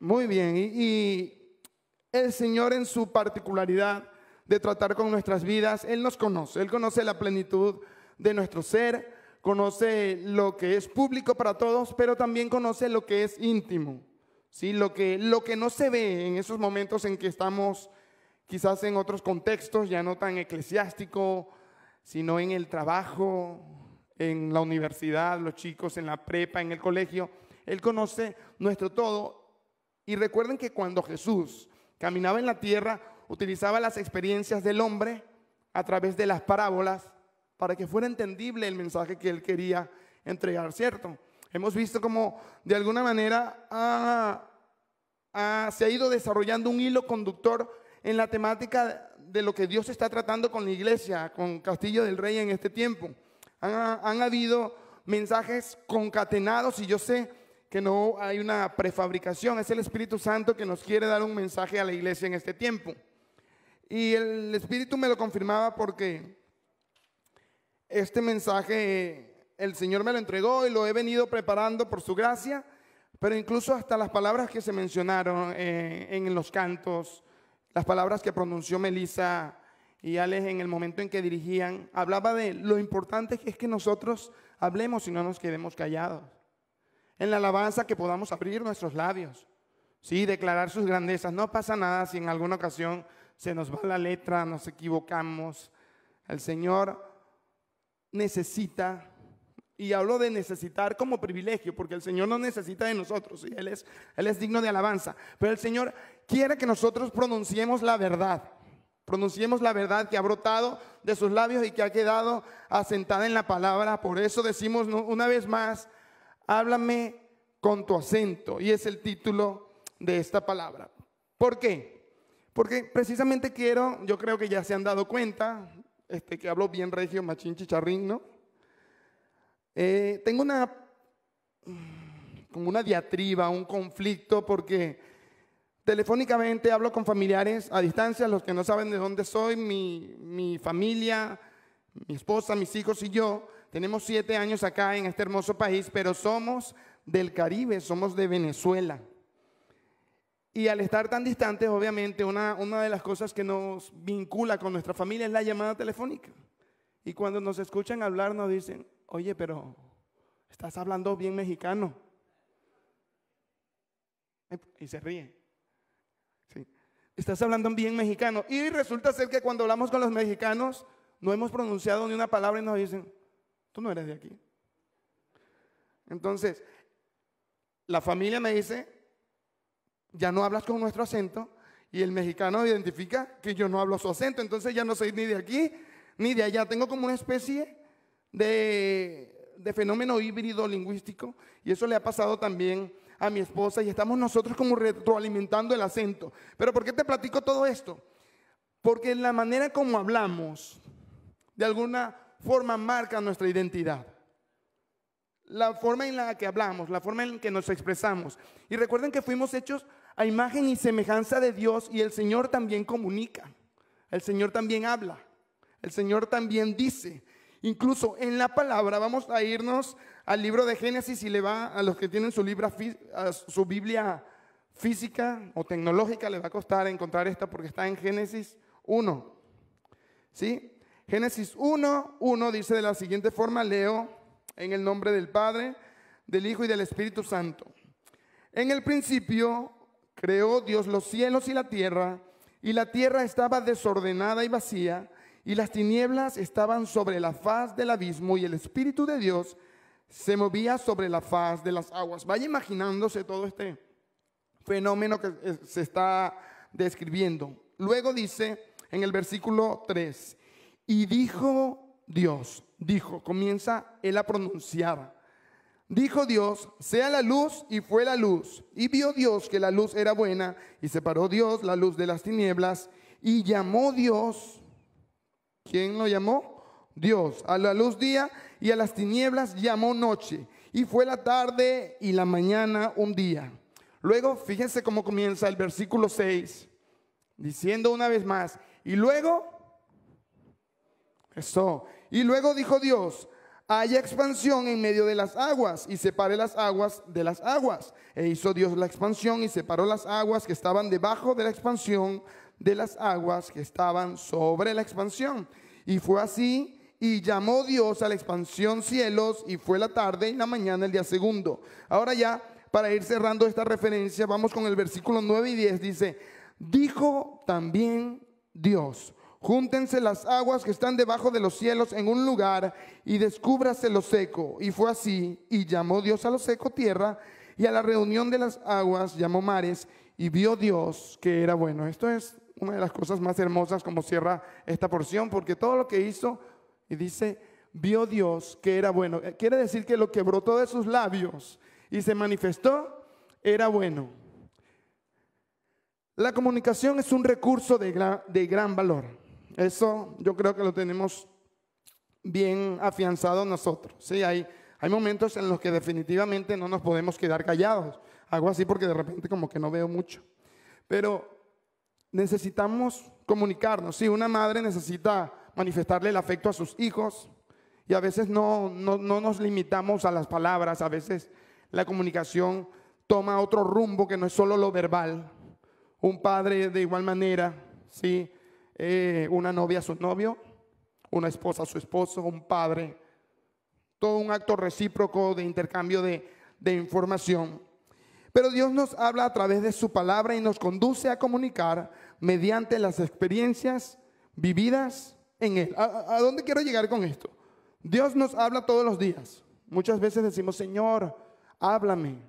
Muy bien, y, el Señor en su particularidad de tratar con nuestras vidas, Él nos conoce, Él conoce la plenitud de nuestro ser, conoce lo que es público para todos, pero también conoce lo que es íntimo, ¿sí? lo, que, lo que no se ve en esos momentos en que estamos quizás en otros contextos, ya no tan eclesiástico, sino en el trabajo, en la universidad, los chicos en la prepa, en el colegio. Él conoce nuestro todo y recuerden que cuando Jesús caminaba en la tierra, utilizaba las experiencias del hombre a través de las parábolas para que fuera entendible el mensaje que él quería entregar, ¿cierto? Hemos visto como de alguna manera se ha ido desarrollando un hilo conductor en la temática de lo que Dios está tratando con la iglesia, con Castillo del Rey en este tiempo. han habido mensajes concatenados y yo sé que no hay una prefabricación, es el Espíritu Santo que nos quiere dar un mensaje a la iglesia en este tiempo. Y el Espíritu me lo confirmaba porque este mensaje el Señor me lo entregó y lo he venido preparando por su gracia, pero incluso hasta las palabras que se mencionaron eh, en los cantos, las palabras que pronunció Melissa y Alex en el momento en que dirigían, hablaba de lo importante que es que nosotros hablemos y no nos quedemos callados en la alabanza que podamos abrir nuestros labios, ¿sí? declarar sus grandezas. No pasa nada si en alguna ocasión se nos va la letra, nos equivocamos. El Señor necesita, y hablo de necesitar como privilegio, porque el Señor no necesita de nosotros, y él, es, él es digno de alabanza, pero el Señor quiere que nosotros pronunciemos la verdad. Pronunciemos la verdad que ha brotado de sus labios y que ha quedado asentada en la palabra. Por eso decimos una vez más, háblame con tu acento. Y es el título de esta palabra. ¿Por qué? Porque precisamente quiero, yo creo que ya se han dado cuenta, este, que hablo bien regio, machín chicharrín, ¿no? Eh, tengo una, como una diatriba, un conflicto, porque telefónicamente hablo con familiares a distancia, los que no saben de dónde soy, mi familia, mi esposa, mis hijos y yo, tenemos siete años acá en este hermoso país, pero somos del Caribe, somos de Venezuela. Y al estar tan distantes, obviamente, una, de las cosas que nos vincula con nuestra familia es la llamada telefónica. Y cuando nos escuchan hablar, nos dicen, oye, pero estás hablando bien mexicano. Y se ríe. Estás hablando bien mexicano. Y resulta ser que cuando hablamos con los mexicanos, no hemos pronunciado ni una palabra y nos dicen, no eres de aquí. Entonces, la familia me dice, ya no hablas con nuestro acento, y el mexicano identifica que yo no hablo su acento, entonces ya no soy ni de aquí ni de allá. Tengo como una especie de, de fenómeno híbrido lingüístico, y eso le ha pasado también a mi esposa, y estamos nosotros como retroalimentando el acento. Pero ¿por qué te platico todo esto? Porque la manera como hablamos, de alguna forma marca nuestra identidad. La forma en la que hablamos, la forma en la que nos expresamos. Y recuerden que fuimos hechos a imagen y semejanza de Dios y el Señor también comunica. El Señor también habla. El Señor también dice. Incluso en la palabra, vamos a irnos al libro de Génesis y le va a los que tienen su, su Biblia física o tecnológica, le va a costar encontrar esta porque está en Génesis 1. ¿Sí? Génesis 1, 1 dice de la siguiente forma, leo en el nombre del Padre, del Hijo y del Espíritu Santo. En el principio creó Dios los cielos y la tierra, y la tierra estaba desordenada y vacía, y las tinieblas estaban sobre la faz del abismo, y el Espíritu de Dios se movía sobre la faz de las aguas. Vaya imaginándose todo este fenómeno que eh, se está describiendo. Luego dice en el versículo 3, y dijo Dios, dijo, comienza él a pronunciaba. Dijo Dios, sea la luz y fue la luz. Y vio Dios que la luz era buena y separó Dios la luz de las tinieblas y llamó Dios. ¿Quién lo llamó? Dios. A la luz día y a las tinieblas llamó noche. Y fue la tarde y la mañana un día. Luego, fíjense cómo comienza el versículo 6, diciendo una vez más, y luego y luego dijo Dios, haya expansión en medio de las aguas y separe las aguas de las aguas. E hizo Dios la expansión y separó las aguas que estaban debajo de la expansión de las aguas que estaban sobre la expansión. Y fue así y llamó Dios a la expansión cielos y fue la tarde y la mañana el día segundo. Ahora ya, para ir cerrando esta referencia, vamos con el versículo 9 y 10. Dice, dijo también Dios, Júntense las aguas que están debajo de los cielos en un lugar y descúbrase lo seco. Y fue así, y llamó Dios a lo seco tierra, y a la reunión de las aguas llamó mares, y vio Dios que era bueno. Esto es una de las cosas más hermosas como cierra esta porción, porque todo lo que hizo, y dice, vio Dios que era bueno. Eh, quiere decir que lo que brotó de sus labios y se manifestó era bueno. La comunicación es un recurso de gran, de gran valor. Eso yo creo que lo tenemos bien afianzado nosotros. Sí, hay, hay momentos en los que definitivamente no nos podemos quedar callados. Algo así porque de repente como que no veo mucho. Pero necesitamos comunicarnos. Sí, una madre necesita manifestarle el afecto a sus hijos y a veces no, no, no nos limitamos a las palabras, a veces la comunicación toma otro rumbo que no es solo lo verbal. Un padre de igual manera, ¿sí? Eh, una novia a su novio, una esposa a su esposo, un padre. Todo un acto recíproco de intercambio de, información. Pero Dios nos habla a través de su palabra y nos conduce a comunicar mediante las experiencias vividas en Él. ¿A, dónde quiero llegar con esto? Dios nos habla todos los días. Muchas veces decimos, Señor, háblame,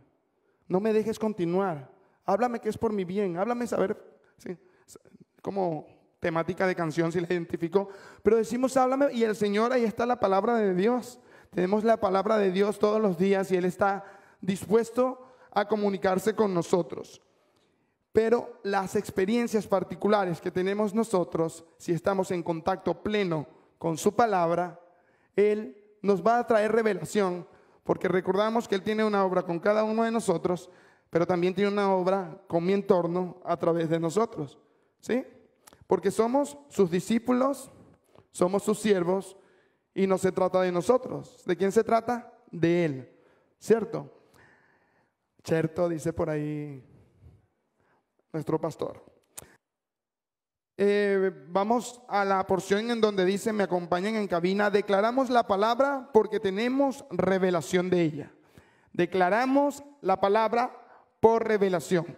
no me dejes continuar, háblame que es por mi bien, háblame saber, cómo temática de canción si la identificó, pero decimos, háblame, y el Señor, ahí está la palabra de Dios. Tenemos la palabra de Dios todos los días y Él está dispuesto a comunicarse con nosotros. Pero las experiencias particulares que tenemos nosotros, si estamos en contacto pleno con su palabra, Él nos va a traer revelación, porque recordamos que Él tiene una obra con cada uno de nosotros, pero también tiene una obra con mi entorno a través de nosotros. ¿Sí? Porque somos sus discípulos, somos sus siervos y no se trata de nosotros. ¿De quién se trata? De Él, ¿cierto? Cierto, dice por ahí nuestro pastor. Eh, vamos a la porción en donde dice, me acompañan en cabina, declaramos la palabra porque tenemos revelación de ella. Declaramos la palabra por revelación.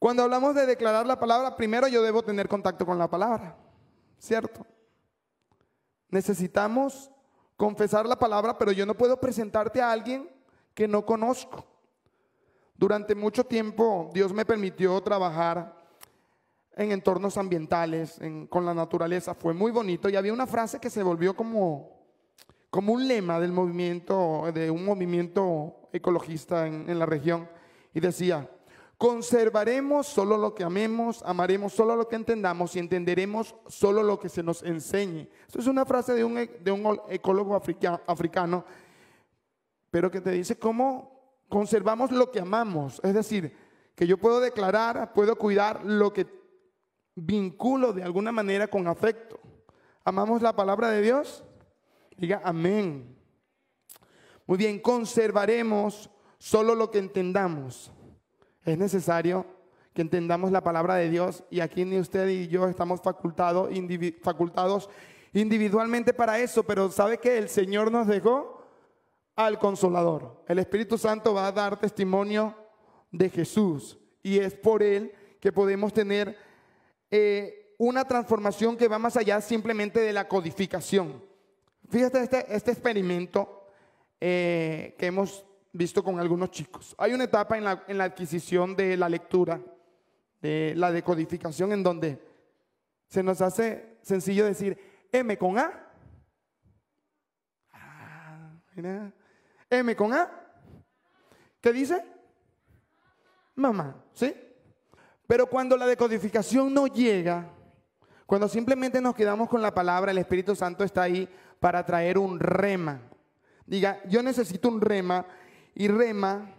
Cuando hablamos de declarar la palabra, primero yo debo tener contacto con la palabra, ¿cierto? Necesitamos confesar la palabra, pero yo no puedo presentarte a alguien que no conozco. Durante mucho tiempo Dios me permitió trabajar en entornos ambientales, con la naturaleza. Fue muy bonito y había una frase que se volvió como, como un lema del movimiento, de un movimiento ecologista en la región. Y decía, Conservaremos solo lo que amemos, amaremos solo lo que entendamos y entenderemos solo lo que se nos enseñe. Esto es una frase de un, e, ecólogo africano, pero que te dice cómo conservamos lo que amamos. Es decir, que yo puedo declarar, puedo cuidar lo que vinculo de alguna manera con afecto. ¿Amamos la palabra de Dios? Diga amén. Muy bien, conservaremos solo lo que entendamos. Es necesario que entendamos la palabra de Dios y aquí ni usted y yo estamos facultados, individualmente para eso, pero ¿sabe que el Señor nos dejó al consolador? El Espíritu Santo va a dar testimonio de Jesús y es por Él que podemos tener eh, una transformación que va más allá simplemente de la codificación. Fíjate este, este experimento eh, que hemos visto con algunos chicos. Hay una etapa en la, adquisición de la lectura, de la decodificación, en donde se nos hace sencillo decir M con A. Ah, M con A. ¿Qué dice? Mamá, ¿sí? Pero cuando la decodificación no llega, cuando simplemente nos quedamos con la palabra, el Espíritu Santo está ahí para traer un rema. Diga, yo necesito un rema y rema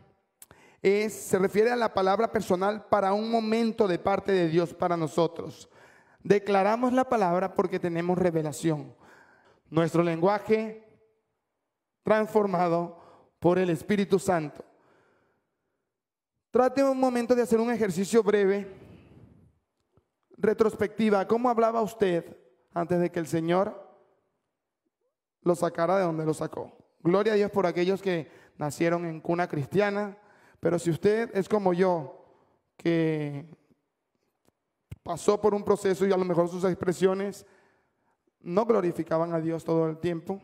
es, se refiere a la palabra personal para un momento de parte de Dios para nosotros. Declaramos la palabra porque tenemos revelación. Nuestro lenguaje transformado por el Espíritu Santo. Trate un momento de hacer un ejercicio breve, retrospectiva. ¿Cómo hablaba usted antes de que el Señor lo sacara de donde lo sacó? Gloria a Dios por aquellos que nacieron en cuna cristiana, pero si usted es como yo, que pasó por un proceso y a lo mejor sus expresiones no glorificaban a Dios todo el tiempo,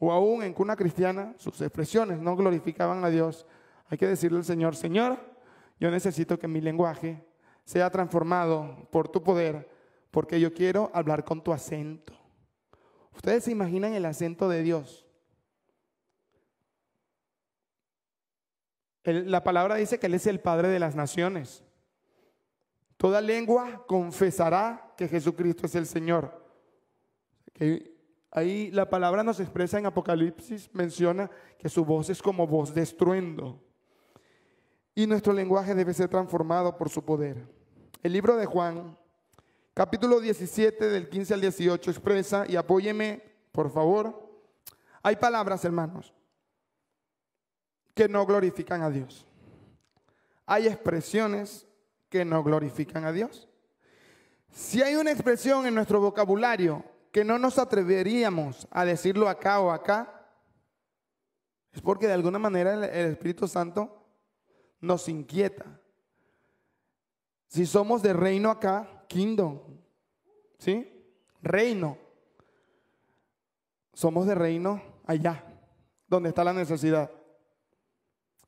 o aún en cuna cristiana sus expresiones no glorificaban a Dios, hay que decirle al Señor, Señor, yo necesito que mi lenguaje sea transformado por tu poder, porque yo quiero hablar con tu acento. Ustedes se imaginan el acento de Dios. la palabra dice que Él es el Padre de las naciones. Toda lengua confesará que Jesucristo es el Señor. ahí la palabra nos expresa en Apocalipsis, menciona que su voz es como voz de Y nuestro lenguaje debe ser transformado por su poder. El libro de Juan, capítulo 17, del 15 al 18, expresa, y apóyeme, por favor. Hay palabras, hermanos, que no glorifican a Dios. Hay expresiones que no glorifican a Dios. Si hay una expresión en nuestro vocabulario que no nos atreveríamos a decirlo acá o acá, es porque de alguna manera el Espíritu Santo nos inquieta. Si somos de reino acá, kingdom, ¿sí? Reino. Somos de reino allá, donde está la necesidad.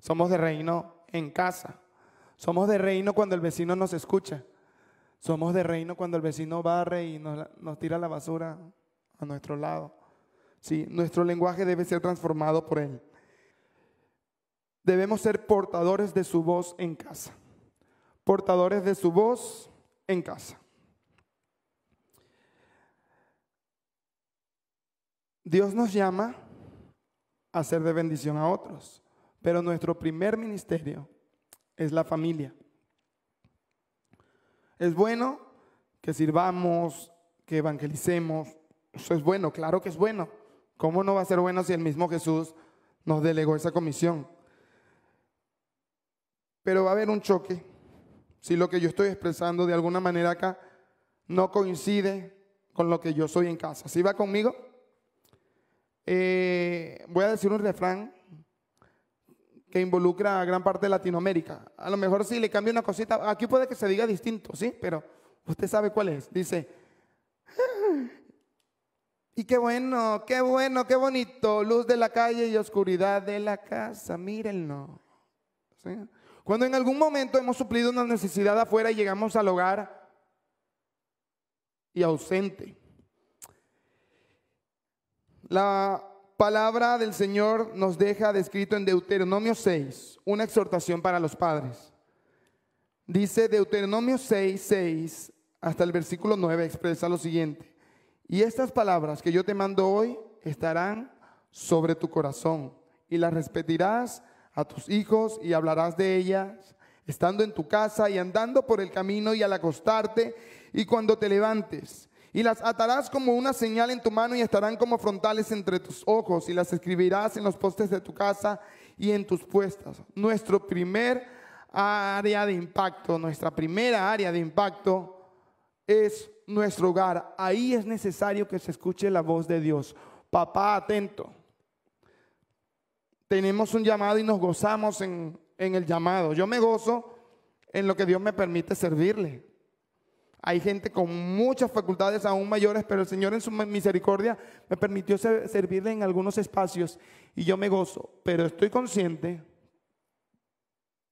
Somos de reino en casa. Somos de reino cuando el vecino nos escucha. Somos de reino cuando el vecino barre y nos, nos tira la basura a nuestro lado. Sí, nuestro lenguaje debe ser transformado por Él. Debemos ser portadores de su voz en casa. Portadores de su voz en casa. Dios nos llama a ser de bendición a otros. Pero nuestro primer ministerio es la familia. Es bueno que sirvamos, que evangelicemos. Eso es bueno, claro que es bueno. ¿Cómo no va a ser bueno si el mismo Jesús nos delegó esa comisión? Pero va a haber un choque. Si lo que yo estoy expresando de alguna manera acá no coincide con lo que yo soy en casa. Si va conmigo? Eh, voy a decir un refrán que involucra a gran parte de Latinoamérica. A lo mejor si le cambia una cosita, aquí puede que se diga distinto, ¿sí? Pero usted sabe cuál es. Dice, ah, y qué bueno, qué bueno, qué bonito, luz de la calle y oscuridad de la casa, mírenlo. Cuando en algún momento hemos suplido una necesidad afuera y llegamos al hogar y ausente. La palabra del Señor nos deja descrito en Deuteronomio 6, una exhortación para los padres. Dice Deuteronomio 6, 6 hasta el versículo 9 expresa lo siguiente. Y estas palabras que yo te mando hoy estarán sobre tu corazón y las repetirás a tus hijos y hablarás de ellas estando en tu casa y andando por el camino y al acostarte y cuando te levantes y las atarás como una señal en tu mano y estarán como frontales entre tus ojos y las escribirás en los postes de tu casa y en tus puestas. Nuestro primer área de impacto, nuestra primera área de impacto es nuestro hogar. Ahí es necesario que se escuche la voz de Dios. Papá, atento. Tenemos un llamado y nos gozamos en, en el llamado. Yo me gozo en lo que Dios me permite servirle. Hay gente con muchas facultades aún mayores, pero el Señor en su misericordia me permitió servirle en algunos espacios y yo me gozo, pero estoy consciente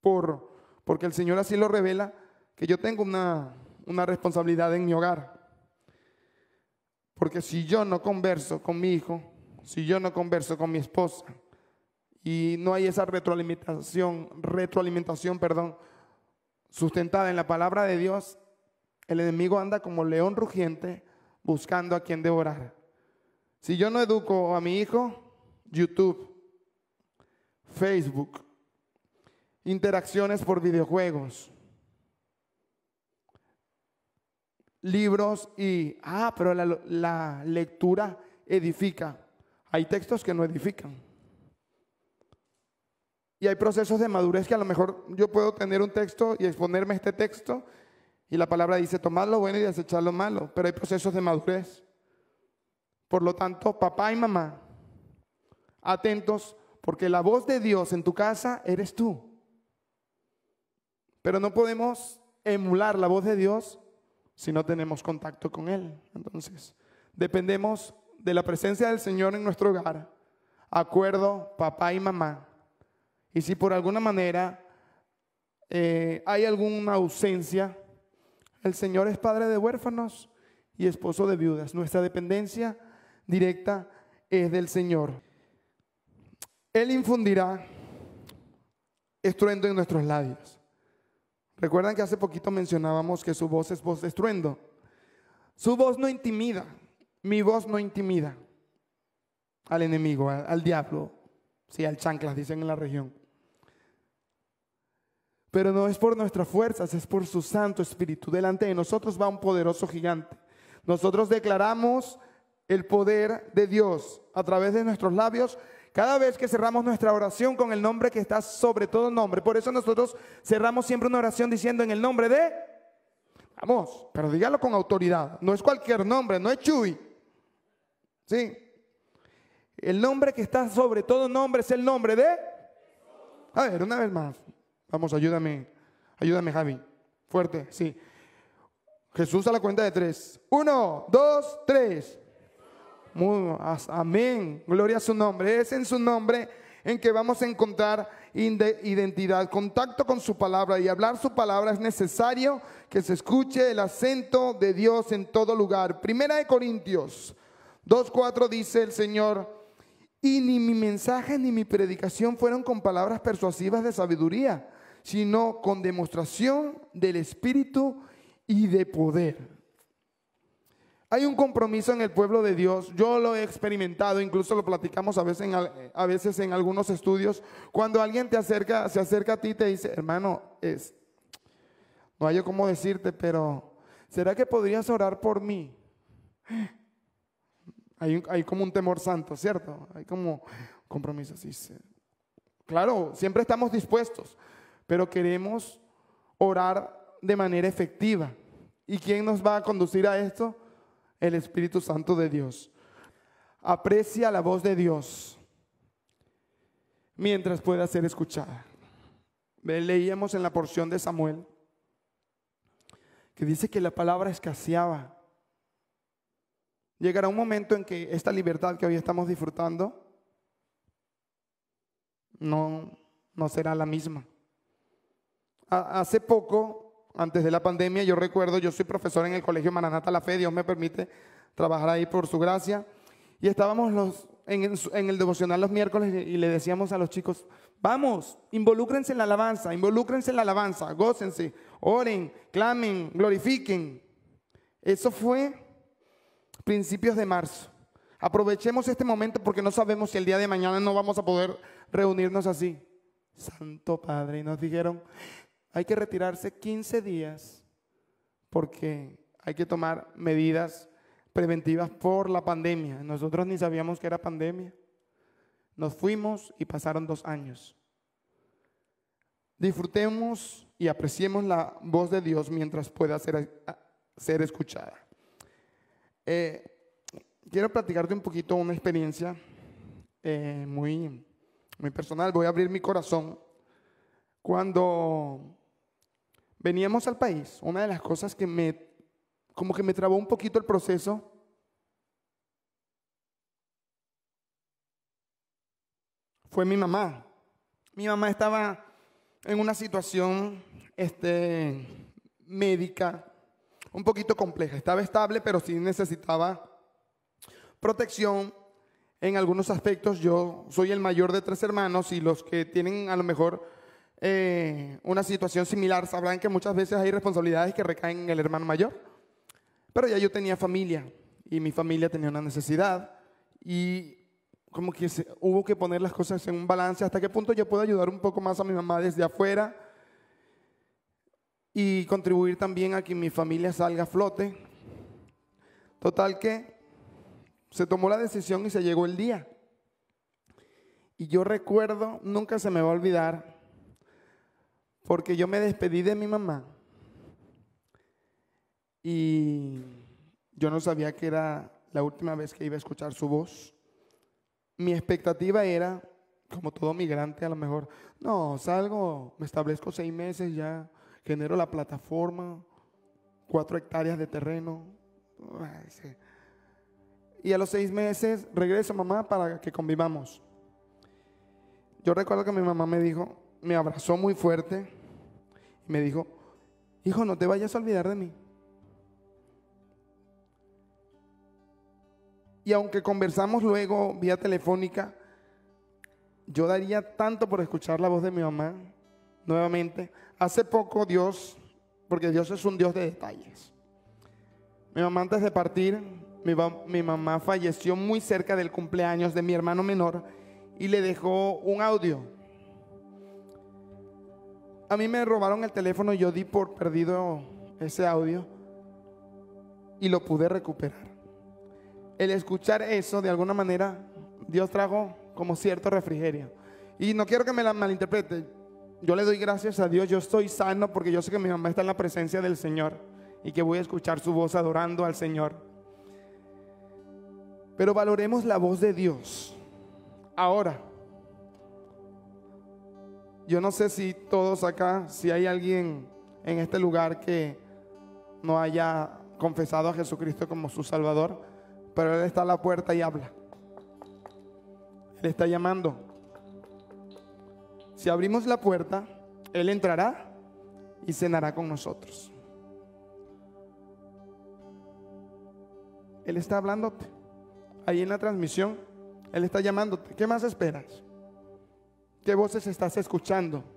por, porque el Señor así lo revela, que yo tengo una, una responsabilidad en mi hogar. Porque si yo no converso con mi hijo, si yo no converso con mi esposa y no hay esa retroalimentación, retroalimentación, perdón, sustentada en la palabra de Dios, el enemigo anda como león rugiente buscando a quien devorar. Si yo no educo a mi hijo, YouTube, Facebook, interacciones por videojuegos, libros y, ah, pero la, lectura edifica. Hay textos que no edifican. Y hay procesos de madurez que a lo mejor yo puedo tener un texto y exponerme este texto y la palabra dice, tomad lo bueno y desechad lo malo, pero hay procesos de madurez. Por lo tanto, papá y mamá, atentos, porque la voz de Dios en tu casa eres tú. Pero no podemos emular la voz de Dios si no tenemos contacto con Él. Entonces, dependemos de la presencia del Señor en nuestro hogar, acuerdo papá y mamá. Y si por alguna manera eh, hay alguna ausencia, el Señor es padre de huérfanos y esposo de viudas. Nuestra dependencia directa es del Señor. Él infundirá estruendo en nuestros labios. Recuerdan que hace poquito mencionábamos que su voz es voz de estruendo. Su voz no intimida, mi voz no intimida al enemigo, al, diablo, si al chanclas, dicen en la región. Pero no es por nuestras fuerzas, es por su Santo Espíritu. Delante de nosotros va un poderoso gigante. Nosotros declaramos el poder de Dios a través de nuestros labios cada vez que cerramos nuestra oración con el nombre que está sobre todo nombre. Por eso nosotros cerramos siempre una oración diciendo en el nombre de... Vamos, pero dígalo con autoridad. No es cualquier nombre, no es Chuy. Sí. El nombre que está sobre todo nombre es el nombre de... A ver, una vez más. Vamos, ayúdame. Ayúdame, Javi. Fuerte, sí. Jesús a la cuenta de tres. Uno, dos, tres. amén. Gloria a su nombre. Es en su nombre en que vamos a encontrar identidad, contacto con su palabra y hablar su palabra es necesario que se escuche el acento de Dios en todo lugar. Primera de Corintios 2.4 dice el Señor, y ni mi mensaje ni mi predicación fueron con palabras persuasivas de sabiduría sino con demostración del Espíritu y de poder. Hay un compromiso en el pueblo de Dios. Yo lo he experimentado, incluso lo platicamos a veces en, algunos estudios. Cuando alguien te acerca, se acerca a ti y te dice, hermano, es, no hay cómo decirte, pero ¿será que podrías orar por mí? Hay, como un temor santo, ¿cierto? Hay como compromiso. Claro, siempre estamos dispuestos pero queremos orar de manera efectiva. ¿Y quién nos va a conducir a esto? El Espíritu Santo de Dios. Aprecia la voz de Dios mientras pueda ser escuchada. Leíamos en la porción de Samuel que dice que la palabra escaseaba. Llegará un momento en que esta libertad que hoy estamos disfrutando no, no será la misma hace poco, antes de la pandemia, yo recuerdo, yo soy profesor en el Colegio Maranata La Fe, Dios me permite trabajar ahí por su gracia, y estábamos los, en, el devocional los miércoles y le decíamos a los chicos, vamos, involúcrense en la alabanza, involúcrense en la alabanza, gócense, oren, clamen, glorifiquen. Eso fue principios de marzo. Aprovechemos este momento porque no sabemos si el día de mañana no vamos a poder reunirnos así. Santo Padre, y nos dijeron, hay que retirarse 15 días porque hay que tomar medidas preventivas por la pandemia. Nosotros ni sabíamos que era pandemia. Nos fuimos y pasaron dos años. Disfrutemos y apreciemos la voz de Dios mientras pueda ser, ser escuchada. Eh, quiero platicarte un poquito una experiencia eh, muy, muy personal. Voy a abrir mi corazón. Cuando Veníamos al país, una de las cosas que me, como que me trabó un poquito el proceso, fue mi mamá. Mi mamá estaba en una situación este, médica un poquito compleja. Estaba estable, pero sí necesitaba protección. En algunos aspectos yo soy el mayor de tres hermanos y los que tienen a lo mejor eh, una situación similar. Sabrán que muchas veces hay responsabilidades que recaen en el hermano mayor, pero ya yo tenía familia y mi familia tenía una necesidad y como que se, hubo que poner las cosas en un balance, hasta qué punto yo puedo ayudar un poco más a mi mamá desde afuera y contribuir también a que mi familia salga a flote. Total que se tomó la decisión y se llegó el día. Y yo recuerdo, nunca se me va a olvidar, porque yo me despedí de mi mamá y yo no sabía que era la última vez que iba a escuchar su voz. Mi expectativa era, como todo migrante a lo mejor, no, salgo, me establezco seis meses ya, genero la plataforma, cuatro hectáreas de terreno. Y a los seis meses regreso mamá para que convivamos. Yo recuerdo que mi mamá me dijo, me abrazó muy fuerte y me dijo, hijo, no te vayas a olvidar de mí. Y aunque conversamos luego vía telefónica, yo daría tanto por escuchar la voz de mi mamá nuevamente. Hace poco Dios, porque Dios es un Dios de detalles. Mi mamá antes de partir, mi, mi mamá falleció muy cerca del cumpleaños de mi hermano menor y le dejó un audio a mí me robaron el teléfono, yo di por perdido ese audio y lo pude recuperar. El escuchar eso, de alguna manera, Dios trajo como cierto refrigerio. Y no quiero que me la malinterprete. Yo le doy gracias a Dios, yo estoy sano porque yo sé que mi mamá está en la presencia del Señor y que voy a escuchar su voz adorando al Señor. Pero valoremos la voz de Dios. Ahora, yo no sé si todos acá, si hay alguien en este lugar que no haya confesado a Jesucristo como su Salvador, pero Él está a la puerta y habla. Él está llamando. Si abrimos la puerta, Él entrará y cenará con nosotros. Él está hablándote. Ahí en la transmisión, Él está llamándote. ¿Qué más esperas? ¿Qué voces estás escuchando?